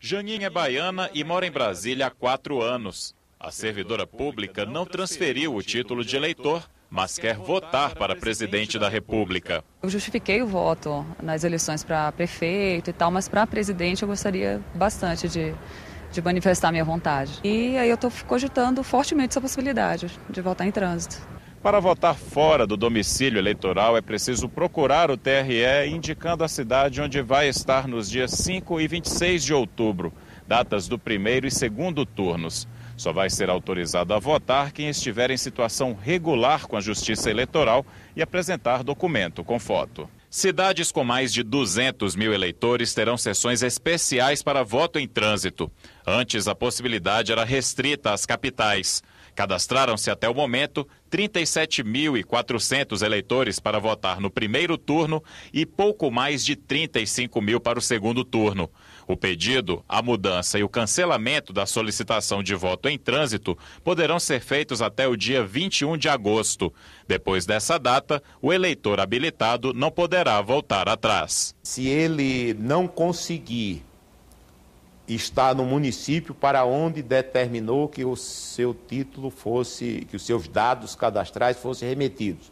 Janinha é baiana e mora em Brasília há quatro anos. A servidora pública não transferiu o título de eleitor, mas quer votar para presidente da República. Eu justifiquei o voto nas eleições para prefeito e tal, mas para presidente eu gostaria bastante de, de manifestar minha vontade. E aí eu estou cogitando fortemente essa possibilidade de votar em trânsito. Para votar fora do domicílio eleitoral, é preciso procurar o TRE indicando a cidade onde vai estar nos dias 5 e 26 de outubro, datas do primeiro e segundo turnos. Só vai ser autorizado a votar quem estiver em situação regular com a Justiça Eleitoral e apresentar documento com foto. Cidades com mais de 200 mil eleitores terão sessões especiais para voto em trânsito. Antes, a possibilidade era restrita às capitais. Cadastraram-se até o momento 37.400 eleitores para votar no primeiro turno e pouco mais de 35 mil para o segundo turno. O pedido, a mudança e o cancelamento da solicitação de voto em trânsito poderão ser feitos até o dia 21 de agosto. Depois dessa data, o eleitor habilitado não poderá voltar atrás. Se ele não conseguir está no município para onde determinou que o seu título fosse, que os seus dados cadastrais fossem remetidos.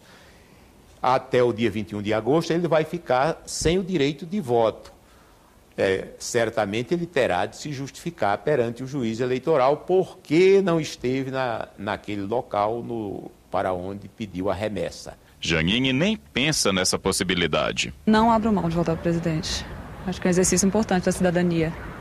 Até o dia 21 de agosto, ele vai ficar sem o direito de voto. É, certamente ele terá de se justificar perante o juiz eleitoral porque não esteve na, naquele local no, para onde pediu a remessa. Janine nem pensa nessa possibilidade. Não abro mão de votar para presidente. Acho que é um exercício importante da cidadania.